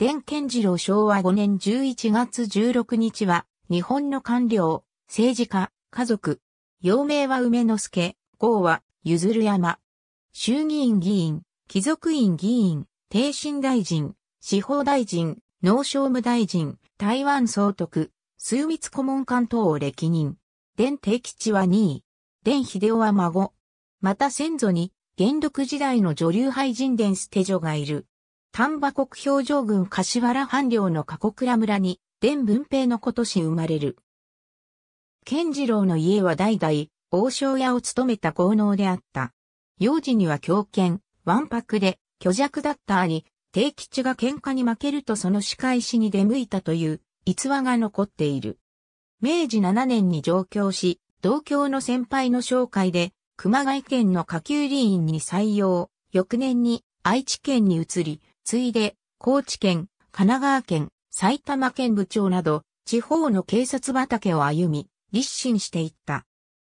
伝健次郎昭和5年11月16日は、日本の官僚、政治家、家族。幼名は梅之助、号は、譲る山。衆議院議員、貴族院議員、帝信大臣、司法大臣、農商務大臣、台湾総督、枢密顧問官等を歴任。伝定吉は2位。伝秀夫は孫。また先祖に、元禄時代の女流俳人伝捨女がいる。丹波国表情郡柏原藩領の加古倉村に、伝文平の今年生まれる。健次郎の家は代々、王将屋を務めた豪農であった。幼児には狂犬、ワンで、虚弱だった兄、定吉が喧嘩に負けるとその仕返しに出向いたという逸話が残っている。明治7年に上京し、同郷の先輩の紹介で、熊谷県の下級理員に採用、翌年に愛知県に移り、次いで、高知県、神奈川県、埼玉県部長など、地方の警察畑を歩み、立身していった。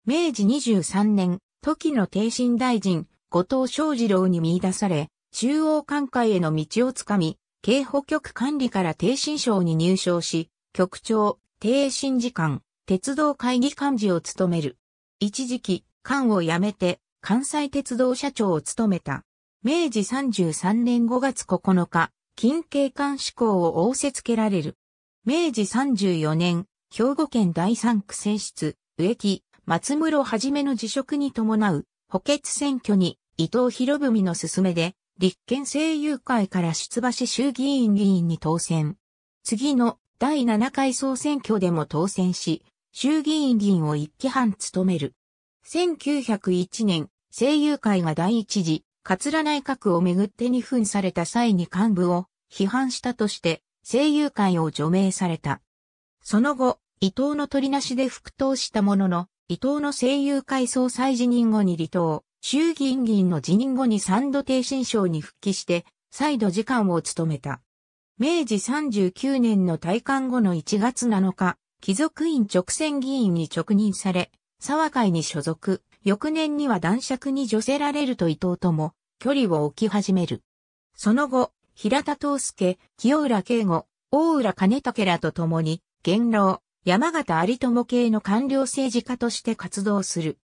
明治23年、時の帝身大臣、後藤昌二郎に見出され、中央管会への道をつかみ、警保局管理から帝神省に入省し、局長、帝身次官、鉄道会議幹事を務める。一時期、官を辞めて、関西鉄道社長を務めた。明治33年5月9日、近景観志向を仰せつけられる。明治34年、兵庫県第三区選出、植木、松室はじめの辞職に伴う、補欠選挙に伊藤博文の勧めで、立憲政友会から出馬し衆議院議員に当選。次の第7回総選挙でも当選し、衆議院議員を一期半務める。1901年、政友会が第一次桂内閣をめぐって二分された際に幹部を批判したとして声優会を除名された。その後、伊藤の取りなしで復党したものの、伊藤の声優会総裁辞任後に離党、衆議院議員の辞任後に三度低新省に復帰して、再度次官を務めた。明治39年の退官後の1月7日、貴族院直選議員に直任され、沢会に所属。翌年には男爵に女せられると伊藤とも距離を置き始める。その後、平田東介、清浦慶吾、大浦兼武らと共に、元老、山形有友系の官僚政治家として活動する。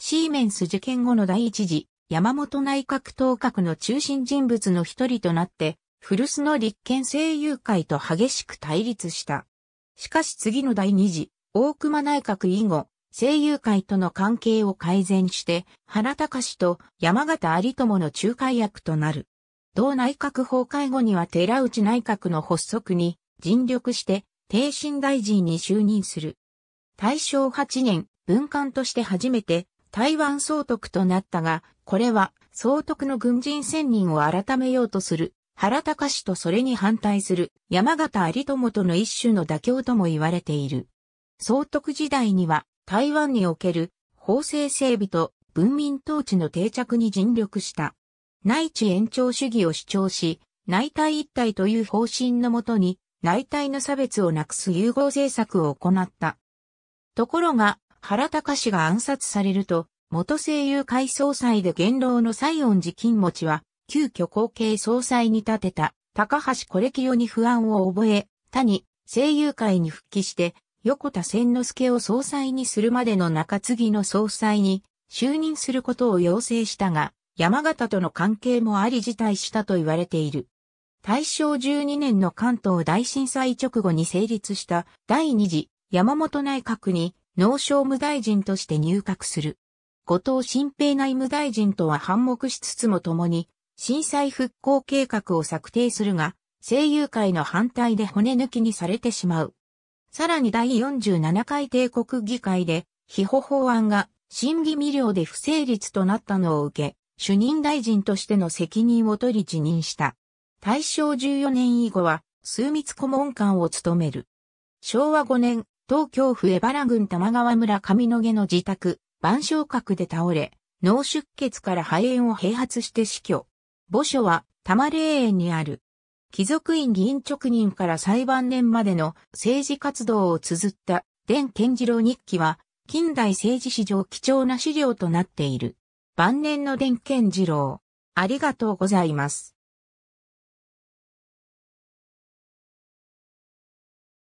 シーメンス受験後の第一次、山本内閣当閣の中心人物の一人となって、古巣の立憲政友会と激しく対立した。しかし次の第二次、大熊内閣以後、声優会との関係を改善して、原隆と山形有友の仲介役となる。同内閣崩壊後には寺内内閣の発足に尽力して、定身大臣に就任する。大正8年、文官として初めて台湾総督となったが、これは総督の軍人選任を改めようとする原隆とそれに反対する山形有友との一種の妥協とも言われている。総督時代には台湾における法制整備と文民統治の定着に尽力した。内地延長主義を主張し、内体一体という方針のもとに、内体の差別をなくす融合政策を行った。ところが、原隆氏が暗殺されると、元声優会総裁で元老の西恩寺金持ちは、急遽後継総裁に立てた、高橋コ清に不安を覚え、他に、声優会に復帰して、横田千之助を総裁にするまでの中継ぎの総裁に就任することを要請したが、山形との関係もあり辞退したと言われている。大正12年の関東大震災直後に成立した第二次山本内閣に農商務大臣として入閣する。後藤新平内務大臣とは反目しつつも共に震災復興計画を策定するが、声優会の反対で骨抜きにされてしまう。さらに第47回帝国議会で、秘保法案が審議未了で不成立となったのを受け、主任大臣としての責任を取り辞任した。大正14年以後は、枢密顧問官を務める。昭和5年、東京府江原郡玉川村上野毛の自宅、万象閣で倒れ、脳出血から肺炎を併発して死去。墓所は、玉霊園にある。貴族院議員直任から裁判年までの政治活動を綴った伝健次郎日記は、近代政治史上貴重な資料となっている。晩年の伝健次郎。ありがとうございます。